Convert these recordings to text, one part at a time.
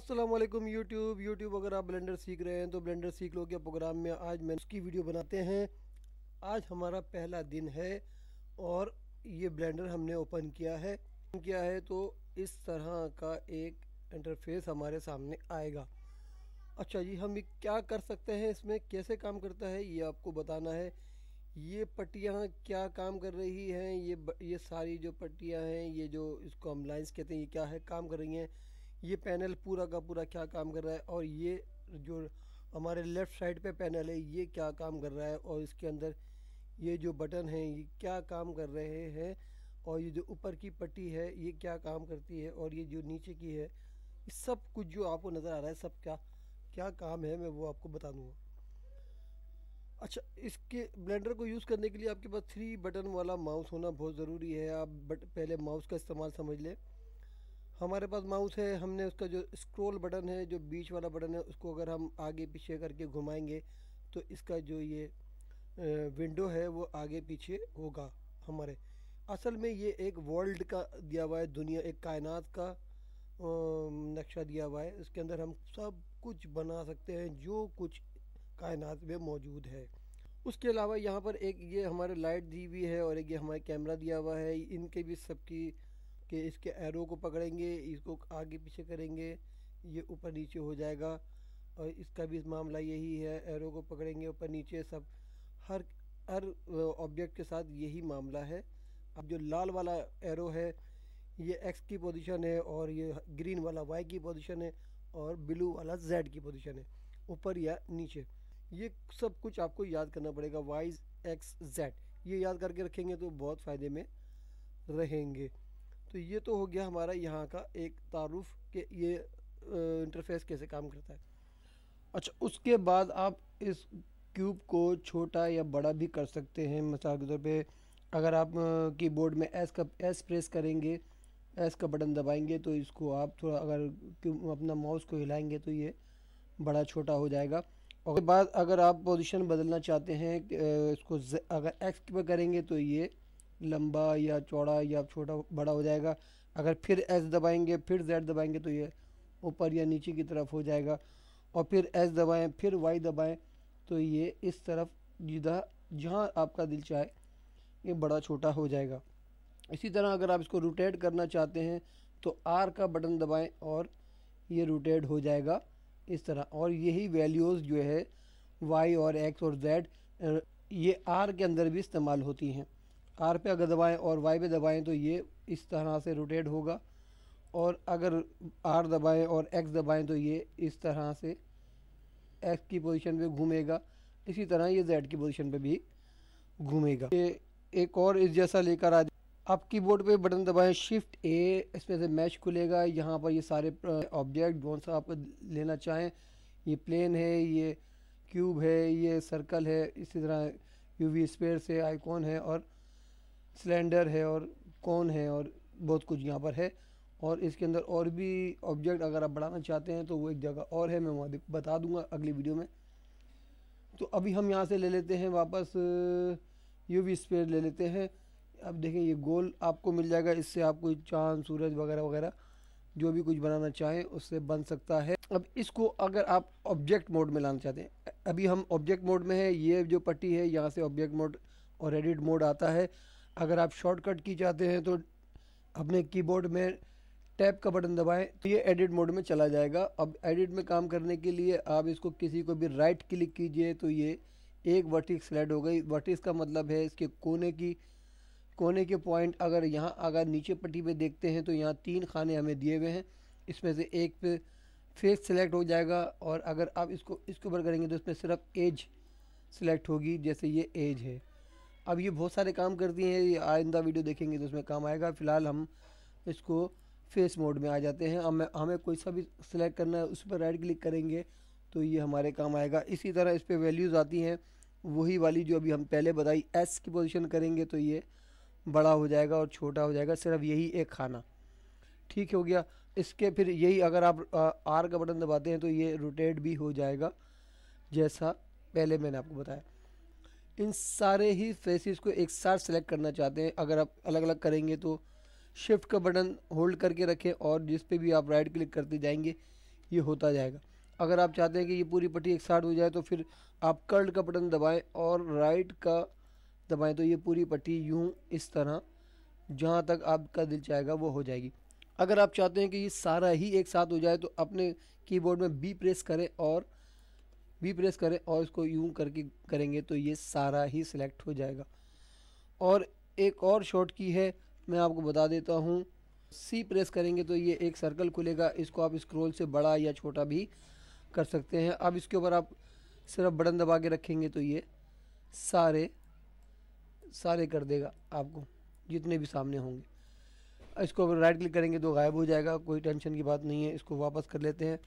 Aslam YouTube YouTube अगर आप blender सीख रहे हैं तो ब्लेंडर सीख लो के प्रोग्राम में आज मैं उसकी वीडियो बनाते हैं आज हमारा पहला दिन है और ये ब्लेंडर हमने ओपन किया है किया है तो इस तरह का एक इंटरफेस हमारे सामने आएगा अच्छा जी हम क्या कर सकते हैं इसमें कैसे काम करता है ये आपको बताना है ये पट्टियाँ क्या काम कर रही हैं ये ये सारी जो पट्टियाँ हैं ये जो इसको हम लाइन्स कहते हैं ये क्या है काम कर रही हैं ये पैनल पूरा का पूरा क्या काम कर रहा है और ये जो हमारे लेफ़्ट साइड पे पैनल है ये क्या काम कर रहा है और इसके अंदर ये जो बटन है ये क्या काम कर रहे हैं और ये जो ऊपर की पट्टी है ये क्या काम करती है और ये जो नीचे की है सब कुछ जो आपको नज़र आ रहा है सब क्या क्या काम है मैं वो आपको बता दूँगा अच्छा इसके ब्लेंडर को यूज़ करने के लिए आपके पास थ्री बटन वाला माउस होना बहुत ज़रूरी है आप बट पहले माउस का इस्तेमाल समझ लें हमारे पास माउस है हमने उसका जो स्क्रोल बटन है जो बीच वाला बटन है उसको अगर हम आगे पीछे करके घुमाएंगे तो इसका जो ये विंडो है वो आगे पीछे होगा हमारे असल में ये एक वर्ल्ड का दिया हुआ है दुनिया एक कायनात का नक्शा दिया हुआ है इसके अंदर हम सब कुछ बना सकते हैं जो कुछ कायनात में मौजूद है उसके अलावा यहाँ पर एक ये हमारे लाइट दी हुई है और एक ये हमारे कैमरा दिया हुआ है इनके भी सबकी कि इसके एरो को पकड़ेंगे इसको आगे पीछे करेंगे ये ऊपर नीचे हो जाएगा और इसका भी मामला यही है एरो को पकड़ेंगे ऊपर नीचे सब हर हर ऑब्जेक्ट के साथ यही मामला है अब जो लाल वाला एरो है ये एक्स की पोजीशन है और ये ग्रीन वाला वाई की पोजीशन है और ब्लू वाला जेड की पोजीशन है ऊपर या नीचे ये सब कुछ आपको याद करना पड़ेगा वाई एक्स जेड ये याद करके रखेंगे तो बहुत फ़ायदे में रहेंगे तो ये तो हो गया हमारा यहाँ का एक तारुफ के ये इंटरफेस कैसे काम करता है अच्छा उसके बाद आप इस क्यूब को छोटा या बड़ा भी कर सकते हैं मिसाल के तौर पर अगर आप कीबोर्ड में एस का एस प्रेस करेंगे एस का बटन दबाएंगे तो इसको आप थोड़ा अगर क्यूब अपना माउस को हिलाएंगे तो ये बड़ा छोटा हो जाएगा उसके बाद अगर आप पोजीशन बदलना चाहते हैं इसको अगर एक्स पर करेंगे तो ये लंबा या चौड़ा या छोटा बड़ा हो जाएगा अगर फिर एस दबाएंगे फिर जेड दबाएंगे तो ये ऊपर या नीचे की तरफ हो जाएगा और फिर एस दबाएं फिर वाई दबाएं तो ये इस तरफ जिधा जहाँ आपका दिल चाहे ये बड़ा छोटा हो जाएगा इसी तरह अगर आप इसको रोटेट करना चाहते हैं तो आर का बटन दबाएँ और ये रोटेट हो जाएगा इस तरह और यही वैल्यूज़ जो है वाई और एक्स और जेड ये आर के अंदर भी इस्तेमाल होती हैं आर पे अगर दबाएं और वाई पे दबाएं तो ये इस तरह से रोटेट होगा और अगर आर दबाएं और एक्स दबाएं तो ये इस तरह से एक्स की पोजीशन पे घूमेगा इसी तरह ये जेड की पोजीशन पे भी घूमेगा ये एक और इस जैसा लेकर आ आप की बोर्ड पर बटन दबाएं शिफ्ट ए इसमें से मैच खुलेगा यहाँ पर ये सारे ऑब्जेक्ट कौन सा आप लेना चाहें ये प्लेन है ये क्यूब है ये सर्कल है इसी तरह यूवी स्पेयर से आइकॉन है और सिलेंडर है और कौन है और बहुत कुछ यहाँ पर है और इसके अंदर और भी ऑब्जेक्ट अगर आप बढ़ाना चाहते हैं तो वो एक जगह और है मैं वहाँ बता दूँगा अगली वीडियो में तो अभी हम यहाँ से ले लेते हैं वापस यू वी स्पेस ले लेते हैं अब देखें ये गोल आपको मिल जाएगा इससे आपको चाँद सूरज वगैरह वगैरह जो भी कुछ बनाना चाहें उससे बन सकता है अब इसको अगर आप ऑब्जेक्ट मोड में लाना चाहते हैं अभी हम ऑब्जेक्ट मोड में है ये जो पट्टी है यहाँ से ऑब्जेक्ट मोड और एडिट मोड आता है अगर आप शॉर्टकट की चाहते हैं तो अपने कीबोर्ड में टैप का बटन दबाएं तो ये एडिट मोड में चला जाएगा अब एडिट में काम करने के लिए आप इसको किसी को भी राइट क्लिक कीजिए तो ये एक वर्टिक सेलेक्ट हो गई वर्टिक्स का मतलब है इसके कोने की कोने के पॉइंट अगर यहाँ अगर नीचे पट्टी पे देखते हैं तो यहाँ तीन खाने हमें दिए हुए हैं इसमें से एक पे फेस सेलेक्ट हो जाएगा और अगर आप इसको इसके ऊपर करेंगे तो इसमें सिर्फ एज सेलेक्ट होगी जैसे ये एज है अब ये बहुत सारे काम करती हैं ये आइंदा वीडियो देखेंगे तो उसमें काम आएगा फ़िलहाल हम इसको फेस मोड में आ जाते हैं हमें हमें कोई सा भी सिलेक्ट करना है उस पर राइट क्लिक करेंगे तो ये हमारे काम आएगा इसी तरह इस पर वैल्यूज़ आती हैं वही वाली जो अभी हम पहले बताई एस की पोजिशन करेंगे तो ये बड़ा हो जाएगा और छोटा हो जाएगा सिर्फ यही एक खाना ठीक हो गया इसके फिर यही अगर आप आर का बटन दबाते हैं तो ये रोटेट भी हो जाएगा जैसा पहले मैंने आपको बताया इन सारे ही फेसिस को एक साथ सेलेक्ट करना चाहते हैं अगर आप अलग अलग करेंगे तो शिफ्ट का बटन होल्ड करके रखें और जिस पे भी आप राइट क्लिक करते जाएंगे ये होता जाएगा अगर आप चाहते हैं कि ये पूरी पट्टी एक साथ हो जाए तो फिर आप कर्ल्ड का बटन दबाएं और राइट का दबाएं तो ये पूरी पट्टी यूँ इस तरह जहाँ तक आपका दिल चाहेगा वो हो जाएगी अगर आप चाहते हैं कि ये सारा ही एक साथ हो जाए तो अपने कीबोर्ड में बी प्रेस करें और बी प्रेस करें और इसको यूं करके करेंगे तो ये सारा ही सिलेक्ट हो जाएगा और एक और शॉर्ट की है मैं आपको बता देता हूँ सी प्रेस करेंगे तो ये एक सर्कल खुलेगा इसको आप स्क्रॉल से बड़ा या छोटा भी कर सकते हैं अब इसके ऊपर आप सिर्फ बटन दबा के रखेंगे तो ये सारे सारे कर देगा आपको जितने भी सामने होंगे इसको राइट क्लिक करेंगे तो गायब हो जाएगा कोई टेंशन की बात नहीं है इसको वापस कर लेते हैं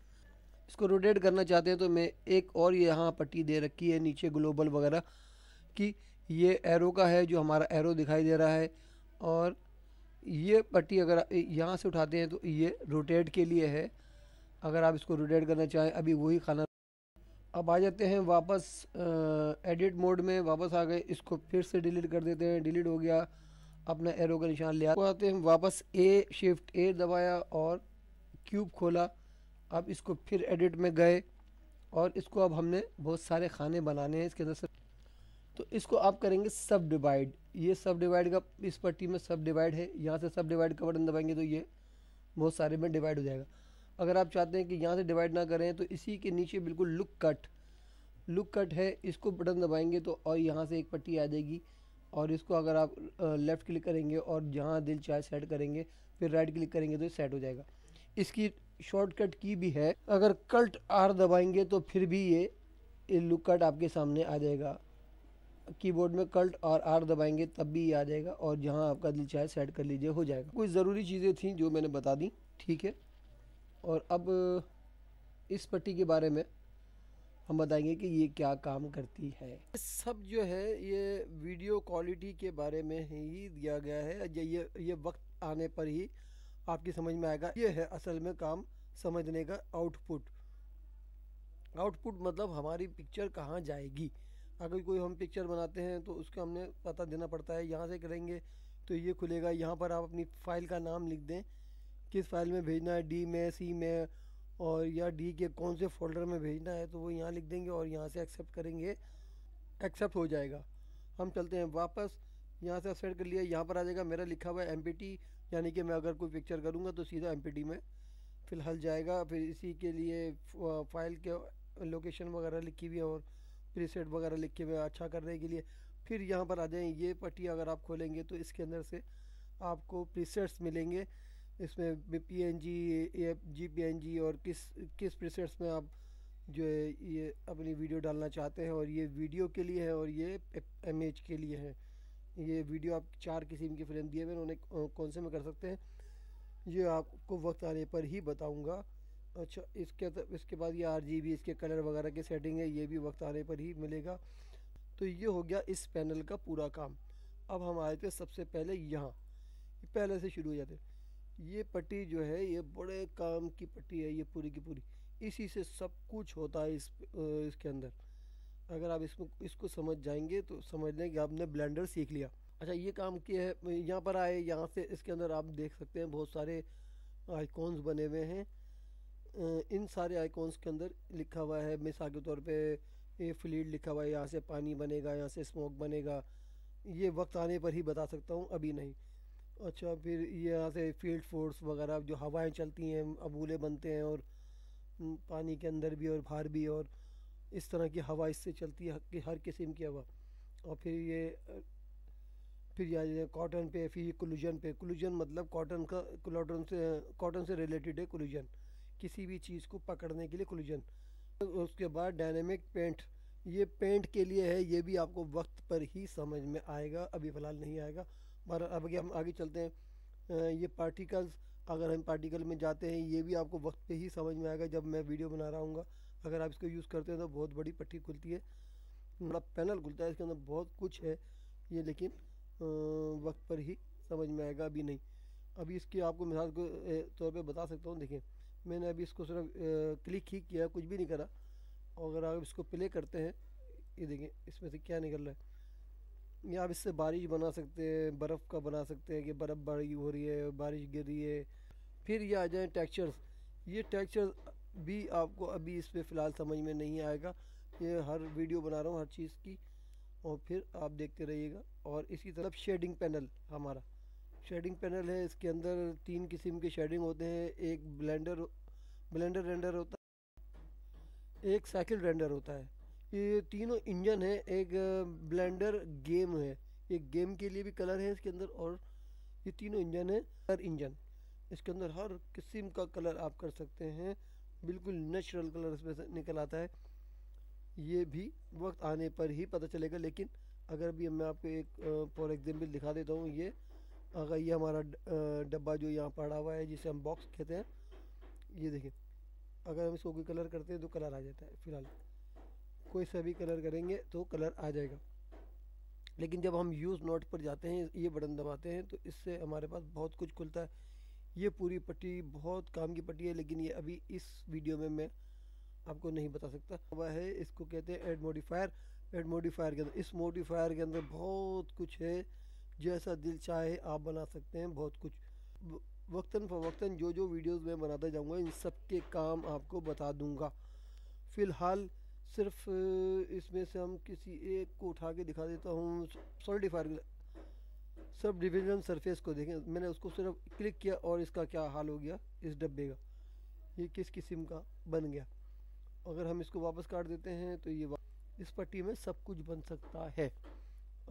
इसको रोटेट करना चाहते हैं तो मैं एक और यहाँ पट्टी दे रखी है नीचे ग्लोबल वगैरह कि ये एरो का है जो हमारा एरो दिखाई दे रहा है और ये पट्टी अगर यहाँ से उठाते हैं तो ये रोटेट के लिए है अगर आप इसको रोटेट करना चाहें अभी वही खाना अब आ जाते हैं वापस एडिट मोड में वापस आ गए इसको फिर से डिलीट कर देते हैं डिलीट हो गया अपना एरो का निशान ले आते हैं वापस ए शिफ्ट ए दबाया और क्यूब खोला अब इसको फिर एडिट में गए और इसको अब हमने बहुत सारे खाने बनाने हैं इसके अंदर से तो इसको आप करेंगे सब डिवाइड ये सब डिवाइड का इस पट्टी में सब डिवाइड है यहाँ से सब डिवाइड का बटन दबाएंगे तो ये बहुत सारे में डिवाइड हो जाएगा अगर आप चाहते हैं कि यहाँ से डिवाइड ना करें तो इसी के नीचे बिल्कुल लुक कट लुक कट है इसको बटन दबाएंगे तो और यहाँ से एक पट्टी आ जाएगी और इसको अगर आप लेफ़्ट क्लिक करेंगे और जहाँ दिल चाहे सेट करेंगे फिर राइट क्लिक करेंगे तो सेट हो जाएगा इसकी शॉर्टकट की भी है अगर कल्ट आर दबाएंगे तो फिर भी ये, लुक कट आपके सामने आ जाएगा कीबोर्ड में कल्ट और आर दबाएंगे तब भी ये आ जाएगा और जहां आपका दिल चाहे सेट कर लीजिए हो जाएगा कुछ ज़रूरी चीज़ें थी जो मैंने बता दी ठीक है और अब इस पट्टी के बारे में हम बताएंगे कि ये क्या काम करती है सब जो है ये वीडियो क्वालिटी के बारे में ही दिया गया है ये ये वक्त आने पर ही आपकी समझ में आएगा ये है असल में काम समझने का आउटपुट आउटपुट मतलब हमारी पिक्चर कहाँ जाएगी अगर कोई हम पिक्चर बनाते हैं तो उसका हमने पता देना पड़ता है यहाँ से करेंगे तो ये खुलेगा यहाँ पर आप अपनी फ़ाइल का नाम लिख दें किस फाइल में भेजना है डी में सी में और या डी के कौन से फोल्डर में भेजना है तो वो यहाँ लिख देंगे और यहाँ से एक्सेप्ट करेंगे एक्सेप्ट हो जाएगा हम चलते हैं वापस यहाँ से एक्सेप्ट कर लिया यहाँ पर आ जाएगा मेरा लिखा हुआ है एम यानी कि मैं अगर कोई पिक्चर करूँगा तो सीधा एम में फ़िलहाल जाएगा फिर इसी के लिए फाइल के लोकेशन वगैरह लिखी हुई है और प्रीसेट वगैरह लिखे हुए अच्छा करने के लिए फिर यहाँ पर आ जाए ये पट्टी अगर आप खोलेंगे तो इसके अंदर से आपको प्रीसेट्स मिलेंगे इसमें P N G G P N G और किस किस प्रीसेट्स में आप जो है ये अपनी वीडियो डालना चाहते हैं और ये वीडियो के लिए है और ये एम के लिए है ये वीडियो आप चार किस्म की फ्रेम दिए हुए उन्होंने कौन से में कर सकते हैं ये आपको वक्त आने पर ही बताऊंगा अच्छा इसके इसके बाद ये आर इसके कलर वगैरह की सेटिंग है ये भी वक्त आने पर ही मिलेगा तो ये हो गया इस पैनल का पूरा काम अब हम आए थे सबसे पहले यहाँ पहले से शुरू हो जाते ये पट्टी जो है ये बड़े काम की पट्टी है ये पूरी की पूरी इसी से सब कुछ होता है इस इसके अंदर अगर आप इसको इसको समझ जाएंगे तो समझ लें कि आपने ब्लेंडर सीख लिया अच्छा ये काम किया है यहाँ पर आए यहाँ से इसके अंदर आप देख सकते हैं बहुत सारे आइकॉन्स बने हुए हैं इन सारे आइकॉन्स के अंदर लिखा हुआ है मिसाल के तौर पे ये फ्लीड लिखा हुआ है यहाँ से पानी बनेगा यहाँ से स्मोक बनेगा ये वक्त आने पर ही बता सकता हूँ अभी नहीं अच्छा फिर यहाँ से फील्ड फोर्स वगैरह जो हवाएँ चलती हैं अबूले बनते हैं और हम्म, पानी के अंदर भी और बाहर भी और इस तरह की हवा इससे चलती है कि हर किस्म की हवा और फिर ये फिर या कॉटन पे फिर क्लूजन पे क्लूजन मतलब कॉटन का कॉटन से कॉटन से रिलेटेड है क्लूजन किसी भी चीज़ को पकड़ने के लिए क्लूजन उसके बाद डायनेमिक पेंट ये पेंट के लिए है ये भी आपको वक्त पर ही समझ में आएगा अभी फ़िलहाल नहीं आएगा पर अब हम आगे चलते हैं ये पार्टिकल्स अगर हम पार्टिकल में जाते हैं ये भी आपको वक्त पे ही समझ में आएगा जब मैं वीडियो बना रहा हूँ अगर आप इसको यूज़ करते हैं तो बहुत बड़ी पट्टी खुलती है बड़ा पैनल खुलता है इसके अंदर बहुत कुछ है ये लेकिन वक्त पर ही समझ में आएगा अभी नहीं अभी इसकी आपको मिसाल के तौर पे बता सकता हूँ देखें मैंने अभी इसको सिर्फ क्लिक ही किया कुछ भी नहीं करा और अगर आप इसको प्ले करते हैं ये देखें इसमें से क्या निकल रहा है या आप इससे बारिश बना सकते हैं बर्फ़ का बना सकते हैं कि बर्फ़ बड़ी हो रही है बारिश गिर रही है फिर ये आ जाए टेक्चर्स ये टेक्चर्स भी आपको अभी इस पर फ़िलहाल समझ में नहीं आएगा ये हर वीडियो बना रहा हूँ हर चीज़ की और फिर आप देखते रहिएगा और इसी तरफ शेडिंग पैनल हमारा शेडिंग पैनल है इसके अंदर तीन किस्म के शेडिंग होते हैं एक ब्लेंडर ब्लेंडर रेंडर होता है एक साइकिल रेंडर होता है ये तीनों इंजन है एक ब्लेंडर गेम है ये गेम के लिए भी कलर है इसके अंदर और ये तीनों इंजन है हर इंजन इसके अंदर हर किस्म का कलर आप कर सकते हैं बिल्कुल नेचुरल कलर इसमें निकल आता है ये भी वक्त आने पर ही पता चलेगा लेकिन अगर भी मैं आपको एक फॉर एग्जांपल दिखा देता हूँ ये अगर ये हमारा डब्बा जो यहाँ पड़ा हुआ है जिसे हम बॉक्स कहते हैं ये देखिए अगर हम इसको कोई कलर करते हैं तो कलर आ जाता है फिलहाल कोई सा भी कलर करेंगे तो कलर आ जाएगा लेकिन जब हम यूज़ नोट पर जाते हैं ये बटन दबाते हैं तो इससे हमारे पास बहुत कुछ खुलता है ये पूरी पट्टी बहुत काम की पट्टी है लेकिन ये अभी इस वीडियो में मैं आपको नहीं बता सकता हुआ है इसको कहते हैं एड मोडिफायर एड मोडिफायर के अंदर इस मोडिफायर के अंदर बहुत कुछ है जैसा दिल चाहे आप बना सकते हैं बहुत कुछ वक्ता फ़वक्ता जो जो वीडियोस मैं बनाता जाऊंगा इन सब के काम आपको बता दूंगा फ़िलहाल सिर्फ इसमें से हम किसी एक को उठा के दिखा देता हूँ सॉलिडिफायर सब डिविजन सरफेस को देखें मैंने उसको सिर्फ क्लिक किया और इसका क्या हाल हो गया इस डब्बे का ये किस किस्म का बन गया अगर हम इसको वापस काट देते हैं तो ये इस पट्टी में सब कुछ बन सकता है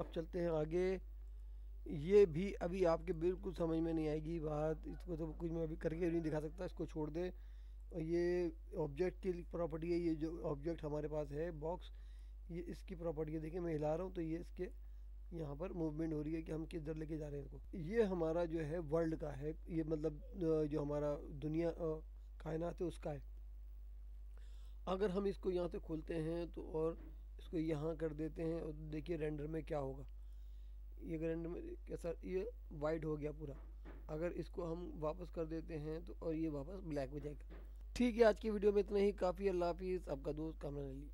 अब चलते हैं आगे ये भी अभी आपके बिल्कुल समझ में नहीं आएगी बात इसको तो कुछ मैं अभी करके नहीं दिखा सकता इसको छोड़ दें और ये ऑब्जेक्ट की प्रॉपर्टी है ये जो ऑब्जेक्ट हमारे पास है बॉक्स ये इसकी प्रॉपर्टी है देखिए मैं हिला रहा हूँ तो ये इसके यहाँ पर मूवमेंट हो रही है कि हम किस दर लेके जा रहे हैं इनको ये हमारा जो है वर्ल्ड का है ये मतलब जो हमारा दुनिया कायनात है उसका है अगर हम इसको यहाँ से खोलते हैं तो और इसको यहाँ कर देते हैं और देखिए रेंडर में क्या होगा ये रेंडर में कैसा ये वाइट हो गया पूरा अगर इसको हम वापस कर देते हैं तो और ये वापस ब्लैक हो जाएगा ठीक है आज की वीडियो में इतना ही काफ़ी अल्लाह हाफिज़ आपका दोस्त कामरान अली